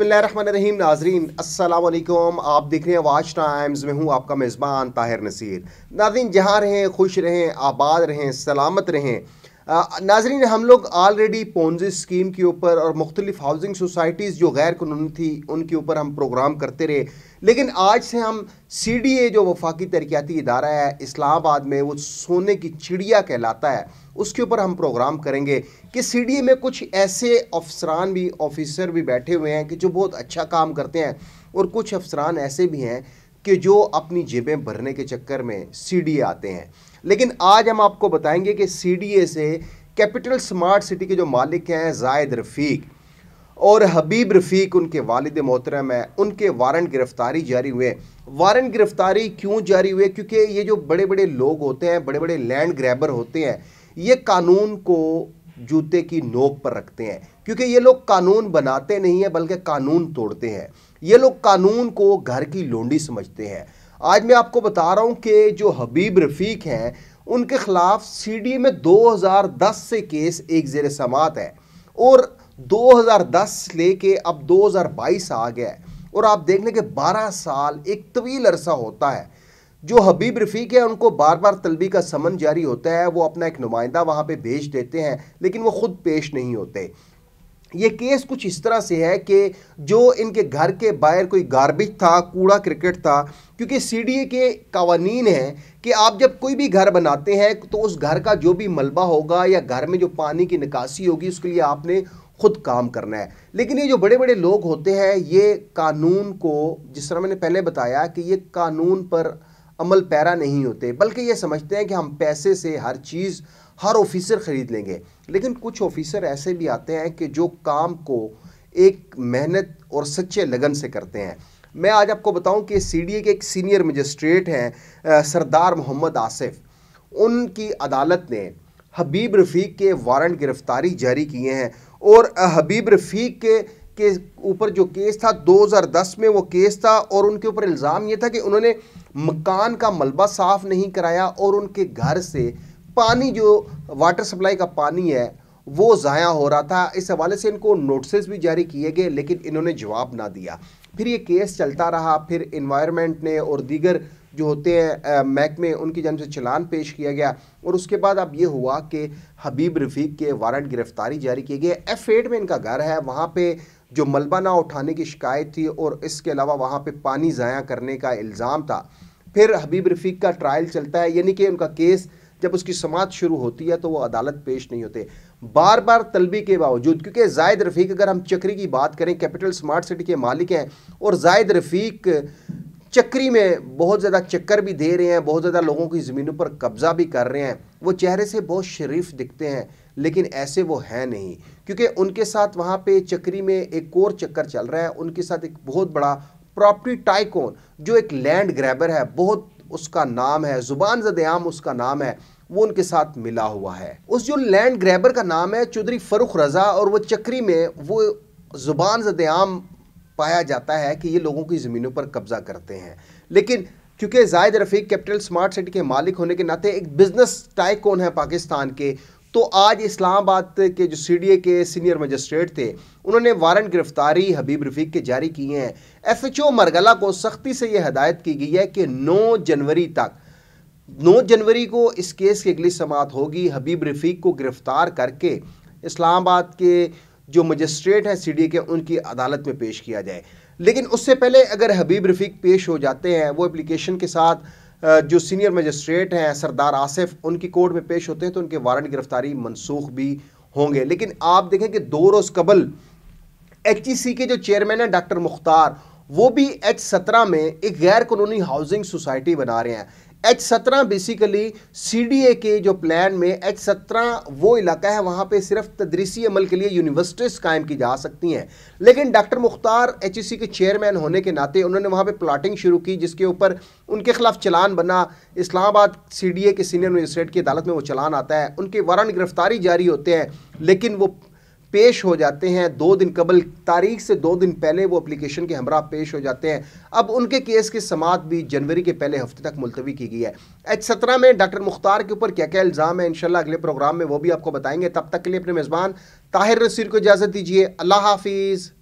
बिसमीम नाजरीन असलम आप देख रहे हैं वाच टाइम्स में हूँ आपका मेज़बान ताहिर नसीर नाजरीन जहाँ रहें खुश रहें आबाद रहें सलामत रहें नाजरीन हम लोग ऑलरेडी पोन्जी स्कीम के ऊपर और मुख्तलिफ हाउसिंग सोसाइटीज़ जो गैर कानूनी थी उनके ऊपर हम प्रोग्राम करते रहे लेकिन आज से हम सी डी ए जो वफाकी तरक्याती इदारा है इस्लामाबाद में वो सोने की चिड़िया कहलाता है उसके ऊपर हम प्रोग्राम करेंगे कि सी डी ए में कुछ ऐसे अफसरान भी ऑफिसर भी बैठे हुए हैं कि जो बहुत अच्छा काम करते हैं और कुछ अफसरान ऐसे भी हैं कि जो अपनी जेबें भरने के चक्कर में सी आते हैं लेकिन आज हम आपको बताएंगे कि सी से कैपिटल स्मार्ट सिटी के जो मालिक हैं जायद रफ़ीक और हबीब रफ़ीक उनके वालद मोहतरम हैं उनके वारंट गिरफ़्तारी जारी हुए वारंट गिरफ़्तारी क्यों जारी हुए क्योंकि ये जो बड़े बड़े लोग होते हैं बड़े बड़े लैंड ग्रैबर होते हैं ये कानून को जूते की नोक पर रखते हैं क्योंकि ये लोग कानून बनाते नहीं हैं बल्कि कानून तोड़ते हैं ये लोग कानून को घर की लोंडी समझते हैं आज मैं आपको बता रहा हूँ कि जो हबीब रफ़ीक हैं उनके ख़िलाफ़ सी डी में 2010 से केस एक जेर समात है और 2010 लेके अब 2022 आ गया है और आप देख लें कि 12 साल एक तवील अरसा होता है जो हबीब रफ़ीक है उनको बार बार तलबी का समन जारी होता है वो अपना एक नुमाइंदा वहाँ पे भेज देते हैं लेकिन वो ख़ुद पेश नहीं होते ये केस कुछ इस तरह से है कि जो इनके घर के बाहर कोई गार्बेज था कूड़ा क्रिकेट था क्योंकि सी के कवानीन हैं कि आप जब कोई भी घर बनाते हैं तो उस घर का जो भी मलबा होगा या घर में जो पानी की निकासी होगी उसके लिए आपने खुद काम करना है लेकिन ये जो बड़े बड़े लोग होते हैं ये कानून को जिस तरह मैंने पहले बताया कि ये कानून पर अमल पैरा नहीं होते बल्कि ये समझते हैं कि हम पैसे से हर चीज़ हर ऑफिसर ख़रीद लेंगे लेकिन कुछ ऑफिसर ऐसे भी आते हैं कि जो काम को एक मेहनत और सच्चे लगन से करते हैं मैं आज आपको बताऊं कि सीडीए के एक सीनियर मजिस्ट्रेट हैं सरदार मोहम्मद आसिफ उनकी अदालत ने हबीब रफ़ीक के वारंट गिरफ़्तारी जारी किए हैं और हबीब रफ़ीक के के ऊपर जो केस था 2010 में वो केस था और उनके ऊपर इल्ज़ाम ये था कि उन्होंने मकान का मलबा साफ़ नहीं कराया और उनके घर से पानी जो वाटर सप्लाई का पानी है वो ज़ाया हो रहा था इस हवाले से इनको नोटिस भी जारी किए गए लेकिन इन्होंने जवाब ना दिया फिर ये केस चलता रहा फिर इन्वायरमेंट ने और दीगर जो होते हैं महकमे उनकी जानब से चलान पेश किया गया और उसके बाद अब ये हुआ कि हबीब रफ़ीक के वारंट गिरफ़्तारी जारी किए गए एफ एड में इनका घर है वहाँ पर जो मलबा ना उठाने की शिकायत थी और इसके अलावा वहाँ पर पानी ज़ाया करने का इल्ज़ाम था फिर हबीब रफ़ीक का ट्रायल चलता है यानी कि उनका केस जब उसकी समात शुरू होती है तो वो अदालत पेश नहीं होते बार बार तलबी के बावजूद क्योंकि जायद रफ़ीक अगर हम चक्री की बात करें कैपिटल स्मार्ट सिटी के मालिक हैं और जायद रफ़ीक चक्री में बहुत ज़्यादा चक्कर भी दे रहे हैं बहुत ज़्यादा लोगों की ज़मीनों पर कब्ज़ा भी कर रहे हैं वो चेहरे से बहुत शरीफ दिखते हैं लेकिन ऐसे वो हैं नहीं क्योंकि उनके साथ वहाँ पे चक्री में एक और चक्कर चल रहा है उनके साथ एक बहुत बड़ा प्रॉपर्टी टाइकोन जो एक लैंड ग्रैबर है बहुत उसका नाम है ज़ुबान आम उसका नाम है वो उनके साथ मिला हुआ है उस जो लैंड ग्रैबर का नाम है चौधरी फरुख रज़ा और वो चक्री में वो ज़ुबान जदेआम पाया जाता है कि ये लोगों की ज़मीनों पर कब्ज़ा करते हैं लेकिन क्योंकि जायद रफ़ीक कैपिटल स्मार्ट सिटी के मालिक होने के नाते एक बिज़नेस कौन है पाकिस्तान के तो आज इस्लामाबाद के जो सी के सीनियर मजिस्ट्रेट थे उन्होंने वारंट गिरफ्तारी हबीब रफीक के जारी किए हैं एफ एच ओ मरगला को सख्ती से यह हदायत की गई है कि नौ जनवरी तक नौ जनवरी को इस केस की अगली समात होगी हबीब रफ़ीक को गिरफ़्तार करके इस्लामाबाद के जो मजिस्ट्रेट हैं सीडी के उनकी अदालत में पेश किया जाए लेकिन उससे पहले अगर हबीब रफ़ीक पेश हो जाते हैं वो एप्लीकेशन के साथ जो सीनियर मजिस्ट्रेट हैं सरदार आसिफ उनकी कोर्ट में पेश होते हैं तो उनके वारंट गिरफ़्तारी मनसूख भी होंगे लेकिन आप देखें कि दो रोज़ कबल एच के जो चेयरमैन हैं डॉक्टर मुख्तार वो भी एच सत्रह में एक गैर कानूनी हाउसिंग सोसाइटी बना रहे हैं एच सत्रह बेसिकली सी डी ए के जो प्लान में एच सत्रह वो इलाका है वहाँ पे सिर्फ तदरीसी अमल के लिए यूनिवर्सिटीज़ कायम की जा सकती हैं लेकिन doctor Mukhtar H E C के चेयरमैन होने के नाते उन्होंने वहाँ पे प्लाटिंग शुरू की जिसके ऊपर उनके खिलाफ चलान बना इस्लामाबाद सी डी ए के सीनियर मजिस्ट्रेट की अदालत में वो चलान आता है उनके वारंट गिरफ्तारी जारी होते हैं लेकिन वो पेश हो जाते हैं दो दिन कबल तारीख से दो दिन पहले वो अप्लीकेशन के हमरा पेश हो जाते हैं अब उनके केस की समात भी जनवरी के पहले हफ्ते तक मुलतवी की गई है एच सत्रह में डॉक्टर मुख्तार के ऊपर क्या क्या इल्ज़ाम है इनशाला अगले प्रोग्राम में वो भी आपको बताएंगे तब तक के लिए अपने मेज़बान ताहिर रसीर को इजाज़त दीजिए अल्लाह हाफिज़